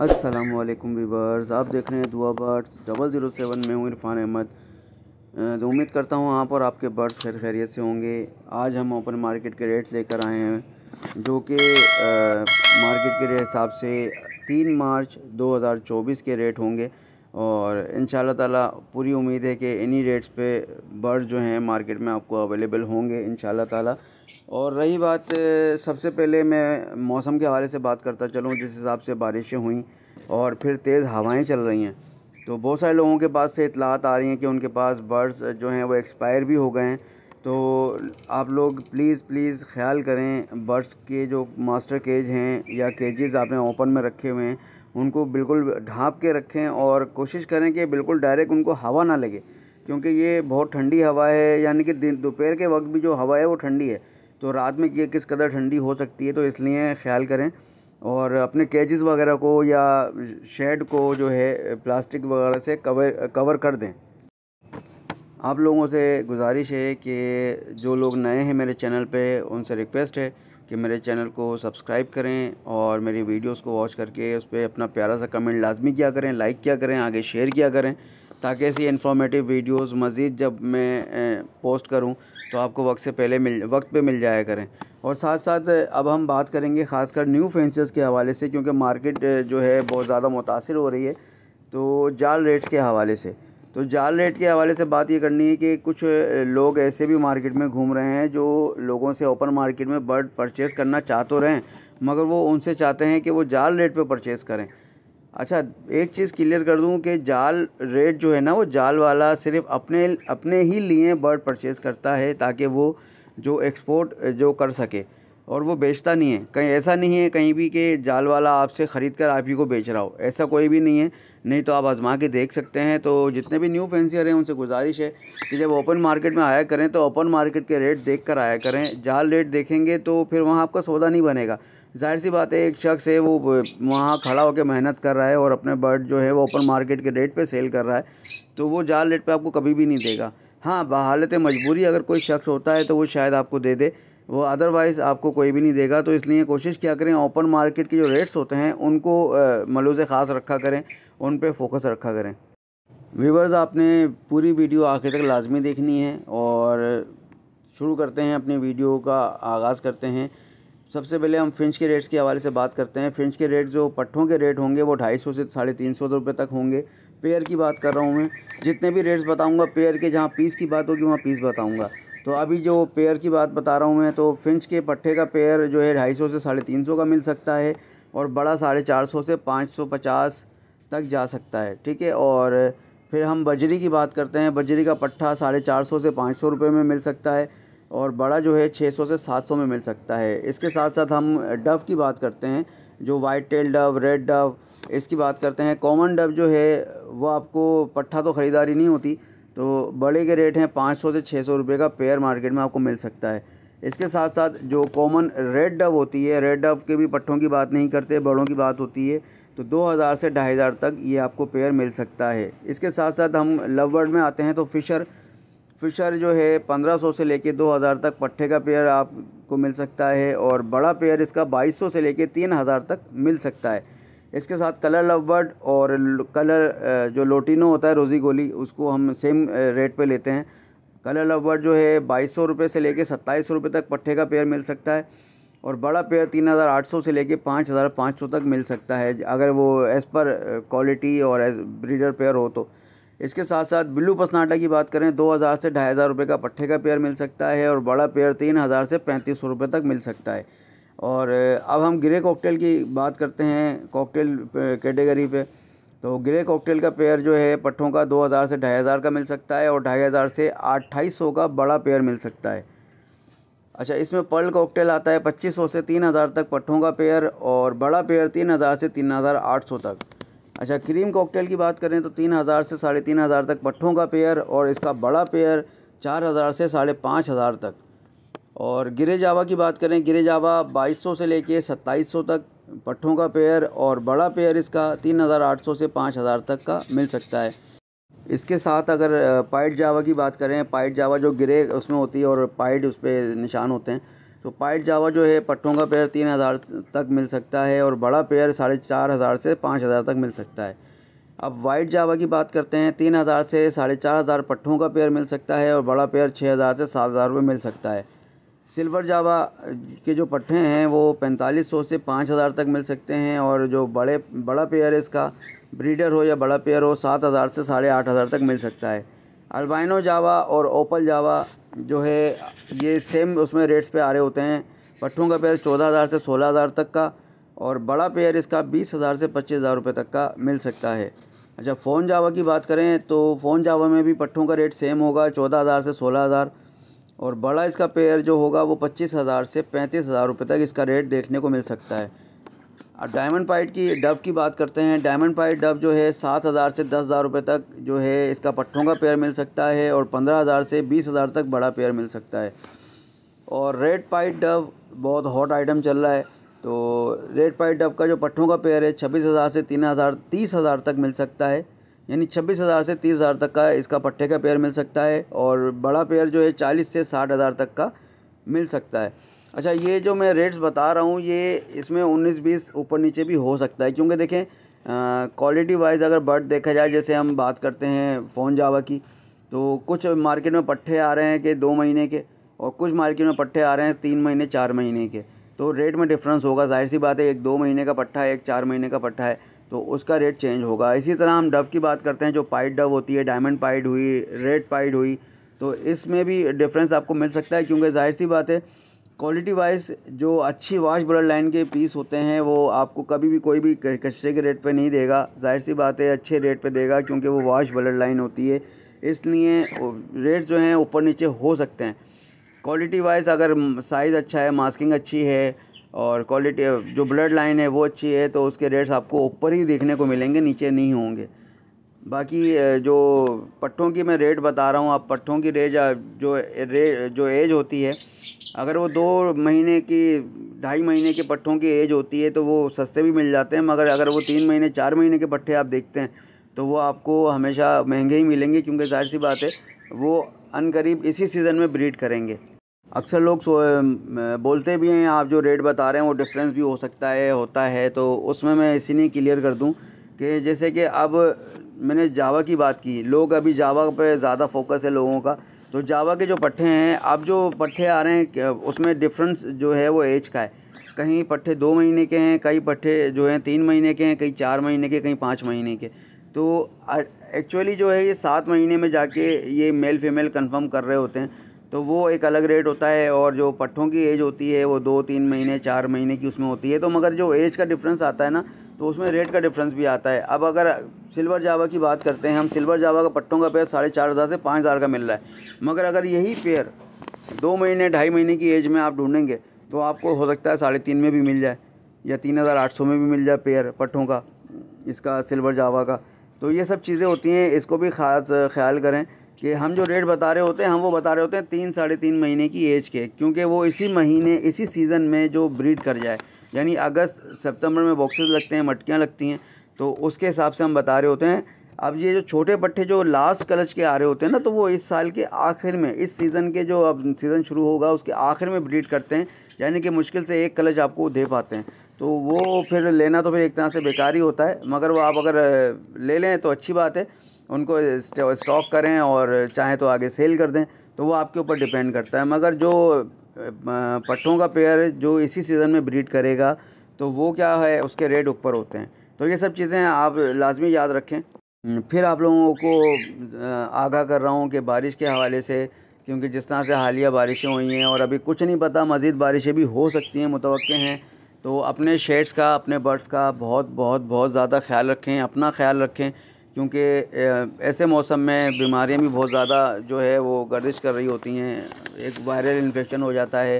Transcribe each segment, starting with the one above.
Aslam viewers आप देख रहे हैं दुआ बर्ड्स डबल ज़ीरो सेवन में हूँ इरफान अहमद तो उम्मीद करता हूँ आप और आपके बर्ड्स खैर खैरियत से होंगे आज हम ओपन मार्केट के रेट लेकर आए हैं जो कि मार्केट के हिसाब से तीन मार्च दो हज़ार चौबीस के रेट होंगे और इन ताला पूरी उम्मीद है कि इन्हीं रेट्स पे बर्ड जो हैं मार्केट में आपको अवेलेबल होंगे इन ताला और रही बात सबसे पहले मैं मौसम के हवाले से बात करता चलूँ जिस हिसाब से बारिशें हुई और फिर तेज़ हवाएं चल रही हैं तो बहुत सारे लोगों के पास से इतलात आ रही हैं कि उनके पास बर्ड्स जो हैं वो एक्सपायर भी हो गए हैं तो आप लोग प्लीज़ प्लीज़ ख्याल करें बर्ड्स के जो मास्टर केज हैं या केजेस आपने ओपन में रखे हुए हैं उनको बिल्कुल ढाँप के रखें और कोशिश करें कि बिल्कुल डायरेक्ट उनको हवा ना लगे क्योंकि ये बहुत ठंडी हवा है यानी कि दोपहर के वक्त भी जो हवा है वो ठंडी है तो रात में ये किस कदर ठंडी हो सकती है तो इसलिए ख्याल करें और अपने केजेस वगैरह को या शेड को जो है प्लास्टिक वगैरह से कवर कवर कर दें आप लोगों से गुजारिश है कि जो लोग नए हैं मेरे चैनल पे उनसे रिक्वेस्ट है कि मेरे चैनल को सब्सक्राइब करें और मेरी वीडियोस को वॉच करके उस पर अपना प्यारा सा कमेंट लाजमी किया करें लाइक किया करें आगे शेयर किया करें ताकि ऐसी इन्फॉर्मेटिव वीडियोस मज़ीद जब मैं पोस्ट करूं तो आपको वक्त से पहले मिल वक्त पे मिल जाया करें और साथ साथ अब हम बात करेंगे ख़ासकर न्यू फेंसेस के हवाले से क्योंकि मार्केट जो है बहुत ज़्यादा मुतासर हो रही है तो जाल रेट्स के हवाले से तो जाल रेट के हवाले से बात ये करनी है कि कुछ लोग ऐसे भी मार्केट में घूम रहे हैं जो लोगों से ओपन मार्केट में बर्ड परचेज़ करना चाह तो रहें मगर वो उनसे चाहते हैं कि वो जाल रेट पे परचेज़ करें अच्छा एक चीज़ क्लियर कर दूं कि जाल रेट जो है ना वो जाल वाला सिर्फ अपने अपने ही लिए बर्ड परचेज़ करता है ताकि वो जो एक्सपोर्ट जो कर सके और वो बेचता नहीं है कहीं ऐसा नहीं है कहीं भी कि जाल वाला आपसे ख़रीद कर आप ही को बेच रहा हो ऐसा कोई भी नहीं है नहीं तो आप आजमा के देख सकते हैं तो जितने भी न्यू फैंसियर हैं उनसे गुजारिश है कि जब ओपन मार्केट में आया करें तो ओपन मार्केट के रेट देख कर आया करें जाल रेट देखेंगे तो फिर वहाँ आपका सौदा नहीं बनेगा जाहिर सी बात है एक शख्स है वो वहाँ खड़ा होकर मेहनत कर रहा है और अपने बर्ड जो है वो ओपन मार्केट के रेट पर सेल कर रहा है तो वो जाल रेट पर आपको कभी भी नहीं देगा हाँ बहालत मजबूरी अगर कोई शख्स होता है तो वो शायद आपको दे दे वो अदरवाइज़ आपको कोई भी नहीं देगा तो इसलिए कोशिश क्या करें ओपन मार्केट के जो रेट्स होते हैं उनको मलूज़ ख़ास रखा करें उन पर फोकस रखा करें व्यूवर्स आपने पूरी वीडियो आखिर तक लाजमी देखनी है और शुरू करते हैं अपनी वीडियो का आगाज़ करते हैं सबसे पहले हम फिंच के रेट्स के हवाले से बात करते हैं फिंच के रेट जो पट्ठों के रेट होंगे वो ढाई सौ से साढ़े तीन सौ रुपये तक होंगे पेयर की बात कर रहा हूँ मैं जितने भी रेट्स बताऊँगा पेयर के जहाँ पीस की बात होगी वहाँ पीस बताऊँगा तो अभी जो पेयर की बात बता रहा हूँ मैं तो फिंच के पट्टे का पेयर जो है ढाई सौ से साढ़े तीन सौ का मिल सकता है और बड़ा साढ़े चार सौ से पाँच सौ पचास तक जा सकता है ठीक है और फिर हम बजरी की बात करते हैं बजरी का पट्ठा साढ़े चार सौ से पाँच सौ रुपये में मिल सकता है और बड़ा जो है छः सौ से सात सौ में मिल सकता है इसके साथ साथ हम डव की बात करते हैं जो white tail dove red dove इसकी बात करते हैं कॉमन डव जो है वो आपको पट्ठा तो ख़रीदारी नहीं होती तो बड़े के रेट हैं 500 से 600 रुपए का पेयर मार्केट में आपको मिल सकता है इसके साथ साथ जो कॉमन रेड डव होती है रेड डव के भी पट्ठों की बात नहीं करते बड़ों की बात होती है तो 2000 से हज़ार तक ये आपको पेयर मिल सकता है इसके साथ साथ हम लव वर्ड में आते हैं तो फिशर फिशर जो है 1500 से लेके 2000 तक पट्ठे का पेयर आपको मिल सकता है और बड़ा पेयर इसका 2200 से लेके 3000 तक मिल सकता है इसके साथ कलर लव बर्ड और कलर जो लोटिनो होता है रोज़ी गोली उसको हम सेम रेट पे लेते हैं कलर लव बर्ड जो है बाईस सौ रुपये से लेके सत्ताईस सौ रुपये तक पट्ठे का पेयर मिल सकता है और बड़ा पेयर तीन हज़ार आठ सौ से लेके पाँच हज़ार पाँच सौ तक मिल सकता है अगर वो एज़ पर क्वालिटी और एज ब्रीडर पेयर हो तो इसके साथ साथ ब्लू पसनाटा की बात करें दो हज़ार से ढाई हज़ार रुपये का पट्ठे का पेयर मिल सकता है और बड़ा पेयर तीन हज़ार से पैंतीस सौ रुपये तक मिल सकता है और अब हम ग्रे कॉकटेल की बात करते हैं कॉकटेल कैटेगरी पे तो ग्रे कॉकटेल का पेयर जो है पट्ठों का 2000 से ढाई हज़ार का मिल सकता है और ढाई हज़ार से अट्ठाईस सौ का बड़ा पेयर मिल सकता है अच्छा इसमें पर्ल कॉकटेल आता है पच्चीस सौ से तीन हज़ार तक पट्ठों का पेयर और बड़ा पेयर तीन हज़ार से तीन हज़ार आठ सौ तक अच्छा क्रीम कॉकटेल की बात करें तो तीन हज़ार से साढ़े तीन हज़ार तक पट्ठों का पेयर और इसका बड़ा पेयर चार हज़ार से साढ़े पाँच हज़ार तक और गिरे जावा की बात करें गिरे जावा 2200 से लेके 2700 तक पट्ठों का पेयर और बड़ा पेयर इसका 3800 से 5000 तक का मिल सकता है इसके साथ अगर पाइट जावा की बात करें पाइट जावा जो गिरे उसमें होती है और पाइट उस पर निशान होते हैं तो पाइट जावा जो है पट्ठों का पेयर तीन हज़ार तक मिल सकता है और बड़ा पेयर साढ़े चार हज़ार से पाँच हज़ार तक मिल सकता है अब वाइट जावा की बात करते हैं तीन हज़ार से साढ़े चार हज़ार पट्ठों का पेयर मिल सकता है और बड़ा पेयर छः हज़ार से सात हज़ार रुपये मिल सकता है सिल्वर जावा के जो पट्टे हैं वो 4500 से 5000 तक मिल सकते हैं और जो बड़े बड़ा पेयर है इसका ब्रीडर हो या बड़ा पेयर हो 7000 से साढ़े आठ हज़ार तक मिल सकता है अल्बाइनो जावा और ओपल जावा जो है ये सेम उसमें रेट्स पे आ रहे होते हैं पट्ठों का पेयर चौदह हज़ार से सोलह हज़ार तक का और बड़ा पेयर इसका बीस हज़ार से पच्चीस हज़ार रुपये तक का मिल सकता है अच्छा फ़ोन जावा की बात करें तो फ़ोन जावा में भी पट्ठों का रेट सेम होगा चौदह हज़ार से सोलह हज़ार और बड़ा इसका पेयर जो होगा वो पच्चीस हज़ार से पैंतीस हज़ार रुपये तक इसका रेट देखने को मिल सकता है अब डायमंड पाइट की डव की बात करते हैं डायमंड पाइट डव जो है सात हज़ार से दस हज़ार रुपये तक जो है इसका पट्ठों का पेयर मिल सकता है और पंद्रह हज़ार से बीस हज़ार तक बड़ा पेयर मिल सकता है और रेड पाइट डव बहुत हॉट आइटम चल रहा है तो रेड पाइट डव का जो पट्ठों का पेयर है छब्बीस हज़ार से तीन हज़ार तीस हज़ार तक मिल सकता है यानी छब्बीस हज़ार से तीस हज़ार तक का इसका पट्टे का पेयर मिल सकता है और बड़ा पेयर जो है चालीस से साठ हज़ार तक का मिल सकता है अच्छा ये जो मैं रेट्स बता रहा हूँ ये इसमें उन्नीस बीस ऊपर नीचे भी हो सकता है क्योंकि देखें क्वालिटी वाइज अगर बर्ड देखा जाए जैसे हम बात करते हैं फ़ोन जावा की तो कुछ मार्केट में पट्ठे आ रहे हैं कि दो महीने के और कुछ मार्केट में पट्ठे आ रहे हैं तीन महीने चार महीने के तो रेट में डिफरेंस होगा जाहिर सी बात है एक दो महीने का पट्टा है एक चार महीने का पट्टा है तो उसका रेट चेंज होगा इसी तरह हम डव की बात करते हैं जो पाइड डव होती है डायमंड पाइड हुई रेड पाइड हुई तो इसमें भी डिफरेंस आपको मिल सकता है क्योंकि जाहिर सी बात है क्वालिटी वाइज जो अच्छी वाश ब्लड लाइन के पीस होते हैं वो आपको कभी भी कोई भी कचरे के रेट पे नहीं देगा जाहिर सी बात है अच्छे रेट पे देगा क्योंकि वो वाश ब्लड लाइन होती है इसलिए रेट जो हैं ऊपर नीचे हो सकते हैं क्वालिटी वाइज अगर साइज़ अच्छा है मास्किंग अच्छी है और क्वालिटी जो ब्लड लाइन है वो अच्छी है तो उसके रेट्स आपको ऊपर ही देखने को मिलेंगे नीचे नहीं होंगे बाकी जो पट्टों की मैं रेट बता रहा हूँ आप पट्टों की रेट जो रेट जो एज होती है अगर वो दो महीने की ढाई महीने के पट्टों की एज होती है तो वो सस्ते भी मिल जाते हैं मगर अगर वो तीन महीने चार महीने के पट्टे आप देखते हैं तो वो आपको हमेशा महंगे ही मिलेंगे क्योंकि जाहिर सी बात है वो अनकरीब इसी सीज़न में ब्रीड करेंगे अक्सर लोग बोलते भी हैं आप जो रेट बता रहे हैं वो डिफरेंस भी हो सकता है होता है तो उसमें मैं इसीलिए क्लियर कर दूं कि जैसे कि अब मैंने जावा की बात की लोग अभी जावा पे ज़्यादा फोकस है लोगों का तो जावा के जो पट्ठे हैं अब जो पट्ठे आ रहे हैं उसमें डिफरेंस जो है वो एज का है कहीं पट्ठे दो महीने के हैं कई पट्ठे जो हैं तीन महीने के हैं कहीं चार महीने के कहीं पाँच महीने के तो एक्चुअली जो है ये सात महीने में जाके ये मेल फीमेल कंफर्म कर रहे होते हैं तो वो एक अलग रेट होता है और जो पट्ठों की एज होती है वो दो तीन महीने चार महीने की उसमें होती है तो मगर जो एज का डिफरेंस आता है ना तो उसमें रेट का डिफरेंस भी आता है अब अगर सिल्वर जावा की बात करते हैं हम सिल्वर जावा का पट्टों का पेयर साढ़े चार हज़ार से पाँच हज़ार का मिल रहा है मगर अगर यही पेयर दो महीने ढाई महीने की एज में आप ढूंढेंगे तो आपको हो सकता है साढ़े तीन में भी मिल जाए या तीन हज़ार आठ सौ में भी मिल जाए पेयर पट्ठों का इसका सिल्वर जावा का तो ये सब चीज़ें होती हैं इसको भी ख़ास ख्याल करें कि हम जो रेट बता रहे होते हैं हम वो बता रहे होते हैं तीन साढ़े तीन महीने की एज के क्योंकि वो इसी महीने इसी सीज़न में जो ब्रीड कर जाए यानी अगस्त सितंबर में बॉक्सेस लगते हैं मटकियाँ लगती हैं तो उसके हिसाब से हम बता रहे होते हैं अब ये जो छोटे पट्टे जो लास्ट कलच के आ रहे होते हैं ना तो वो इस साल के आखिर में इस सीज़न के जो अब सीज़न शुरू होगा उसके आखिर में ब्रीड करते हैं यानी कि मुश्किल से एक कलच आपको दे पाते हैं तो वो फिर लेना तो फिर एक तरह से बेकार ही होता है मगर वो आप अगर ले लें तो अच्छी बात है उनको स्टॉक करें और चाहे तो आगे सेल कर दें तो वो आपके ऊपर डिपेंड करता है मगर जो पट्टों का पेयर जो इसी सीज़न में ब्रीड करेगा तो वो क्या है उसके रेट ऊपर होते हैं तो ये सब चीज़ें आप लाजमी याद रखें हम्म, फिर आप लोगों को आगाह कर रहा हूँ कि बारिश के हवाले से क्योंकि जिस तरह से हालिया बारिशें हुई हैं और अभी कुछ नहीं पता मज़ीद बारिशें भी हो सकती हैं मुतव हैं तो अपने शेड्स का अपने बर्ड्स का बहुत बहुत बहुत ज़्यादा ख्याल रखें अपना ख्याल रखें क्योंकि ऐसे मौसम में बीमारियां भी बहुत ज़्यादा जो है वो गर्दिश कर रही होती हैं एक वायरल इन्फेक्शन हो जाता है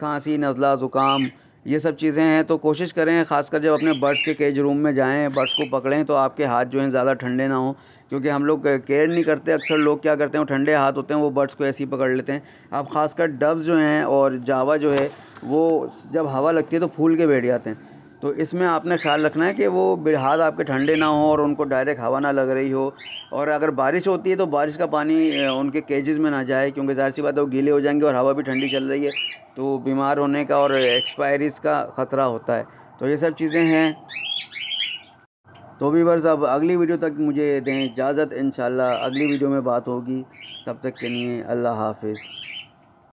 खांसी नज़ला ज़ुकाम ये सब चीज़ें हैं तो कोशिश करें ख़ासकर जब अपने बर्ड्स के केज रूम में जाएं बर्ड्स को पकड़ें तो आपके हाथ जो हैं ज़्यादा ठंडे ना हों क्योंकि हम लोग केयर नहीं करते अक्सर लोग क्या करते हैं ठंडे हाथ होते हैं वो बर्ड्स को ऐसे ही पकड़ लेते हैं आप ख़ासकर डब्स जो हैं और जावा जो है वो जब हवा लगती है तो फूल के बैठ जाते हैं तो इसमें आपने ख्याल रखना है कि वो बिहार आपके ठंडे ना हो और उनको डायरेक्ट हवा ना लग रही हो और अगर बारिश होती है तो बारिश का पानी उनके केजेस में ना जाए क्योंकि जाहिर सी बात है वो गीले हो जाएंगे और हवा भी ठंडी चल रही है तो बीमार होने का और एक्सपायरीज का ख़तरा होता है तो ये सब चीज़ें हैं तो भी बस अब अगली वीडियो तक मुझे दें इजाज़त इन अगली वीडियो में बात होगी तब तक के लिए अल्लाह हाफिज़